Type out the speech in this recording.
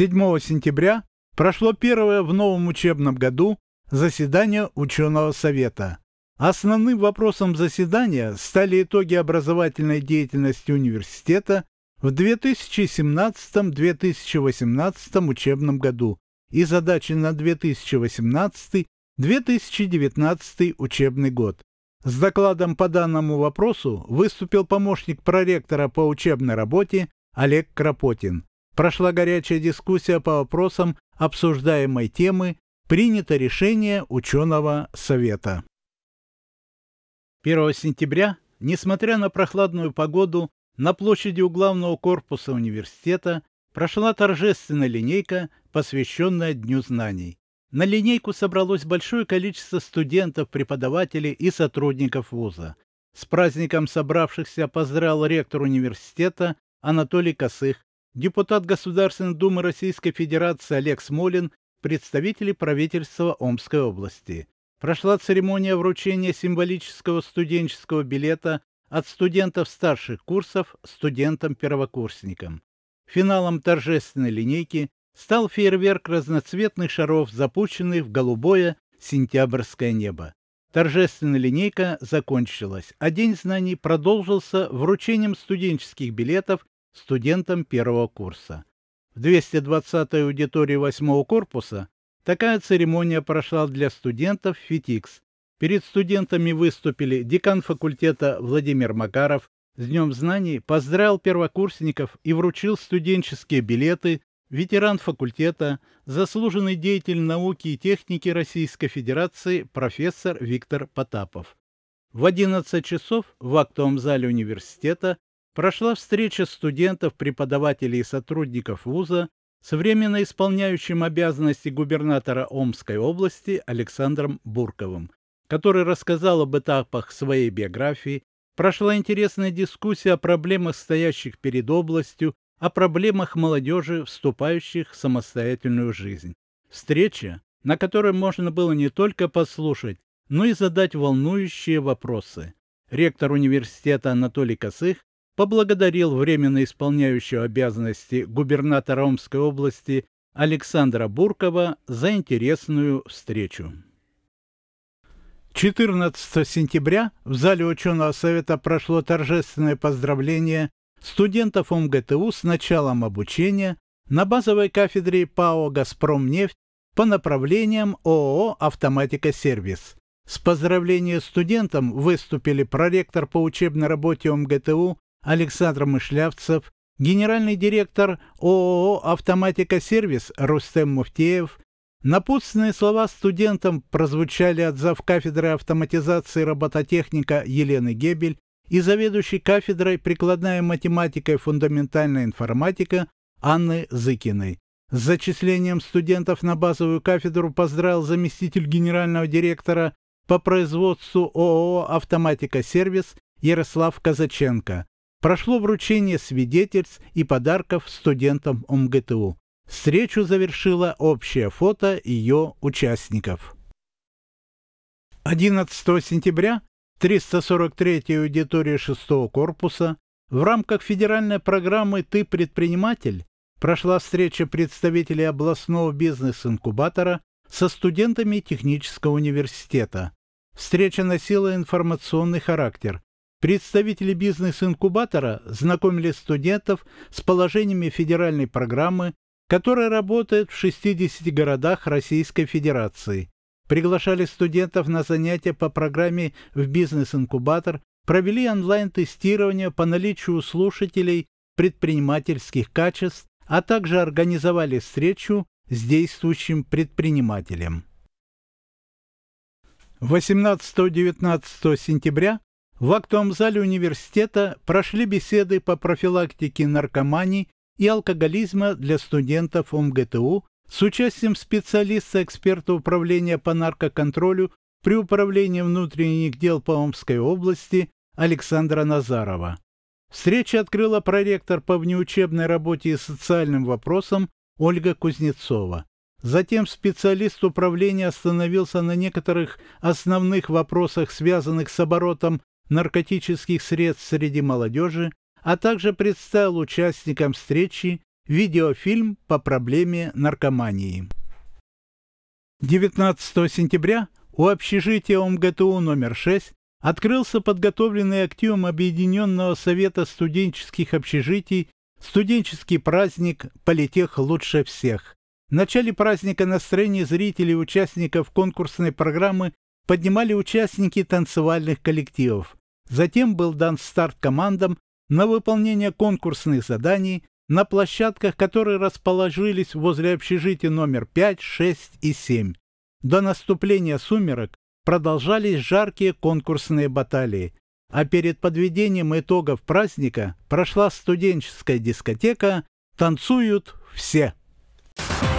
7 сентября прошло первое в новом учебном году заседание ученого совета. Основным вопросом заседания стали итоги образовательной деятельности университета в 2017-2018 учебном году и задачи на 2018-2019 учебный год. С докладом по данному вопросу выступил помощник проректора по учебной работе Олег Кропотин. Прошла горячая дискуссия по вопросам обсуждаемой темы, принято решение ученого совета. 1 сентября, несмотря на прохладную погоду, на площади у главного корпуса университета прошла торжественная линейка, посвященная Дню знаний. На линейку собралось большое количество студентов, преподавателей и сотрудников вуза. С праздником собравшихся поздравил ректор университета Анатолий Косых, депутат Государственной Думы Российской Федерации Олег Смолин, представители правительства Омской области. Прошла церемония вручения символического студенческого билета от студентов старших курсов студентам-первокурсникам. Финалом торжественной линейки стал фейерверк разноцветных шаров, запущенный в голубое сентябрьское небо. Торжественная линейка закончилась, а День знаний продолжился вручением студенческих билетов студентам первого курса. В 220-й аудитории восьмого корпуса такая церемония прошла для студентов «Фитикс». Перед студентами выступили декан факультета Владимир Макаров, с Днем Знаний поздравил первокурсников и вручил студенческие билеты ветеран факультета, заслуженный деятель науки и техники Российской Федерации профессор Виктор Потапов. В 11 часов в актовом зале университета прошла встреча студентов, преподавателей и сотрудников вуза с временно исполняющим обязанности губернатора Омской области Александром Бурковым, который рассказал об этапах своей биографии, прошла интересная дискуссия о проблемах, стоящих перед областью, о проблемах молодежи, вступающих в самостоятельную жизнь. Встреча, на которой можно было не только послушать, но и задать волнующие вопросы. Ректор университета Анатолий Косых поблагодарил временно исполняющего обязанности губернатора Омской области Александра Буркова за интересную встречу. 14 сентября в зале ученого совета прошло торжественное поздравление студентов ОмГТУ с началом обучения на базовой кафедре ПАО «Газпромнефть» по направлениям ООО «Автоматика Сервис». С поздравлением студентам выступили проректор по учебной работе ОмГТУ Александр Мышлявцев, генеральный директор ООО «Автоматика Сервис» Рустем Муфтеев. Напутственные слова студентам прозвучали от завкафедры автоматизации робототехника Елены Гебель и заведующей кафедрой прикладная математика и фундаментальная информатика Анны Зыкиной. С зачислением студентов на базовую кафедру поздравил заместитель генерального директора по производству ООО «Автоматика Сервис» Ярослав Казаченко. Прошло вручение свидетельств и подарков студентам МГТУ. Встречу завершила общее фото ее участников. 11 сентября 343-й аудитории 6 корпуса в рамках федеральной программы «Ты предприниматель» прошла встреча представителей областного бизнес-инкубатора со студентами технического университета. Встреча носила информационный характер. Представители бизнес-инкубатора знакомили студентов с положениями федеральной программы, которая работает в 60 городах Российской Федерации. Приглашали студентов на занятия по программе в бизнес-инкубатор, провели онлайн-тестирование по наличию слушателей предпринимательских качеств, а также организовали встречу с действующим предпринимателем. 18-19 сентября в актовом зале университета прошли беседы по профилактике наркомании и алкоголизма для студентов МГТУ с участием специалиста-эксперта Управления по наркоконтролю при Управлении внутренних дел по Омской области Александра Назарова. Встреча открыла проректор по внеучебной работе и социальным вопросам Ольга Кузнецова. Затем специалист управления остановился на некоторых основных вопросах, связанных с оборотом наркотических средств среди молодежи, а также представил участникам встречи видеофильм по проблеме наркомании. 19 сентября у общежития МГТУ номер 6 открылся подготовленный активом Объединенного совета студенческих общежитий студенческий праздник «Политех лучше всех». В начале праздника настроение зрителей и участников конкурсной программы поднимали участники танцевальных коллективов. Затем был дан старт командам на выполнение конкурсных заданий на площадках, которые расположились возле общежития номер 5, 6 и 7. До наступления сумерек продолжались жаркие конкурсные баталии, а перед подведением итогов праздника прошла студенческая дискотека «Танцуют все». Thank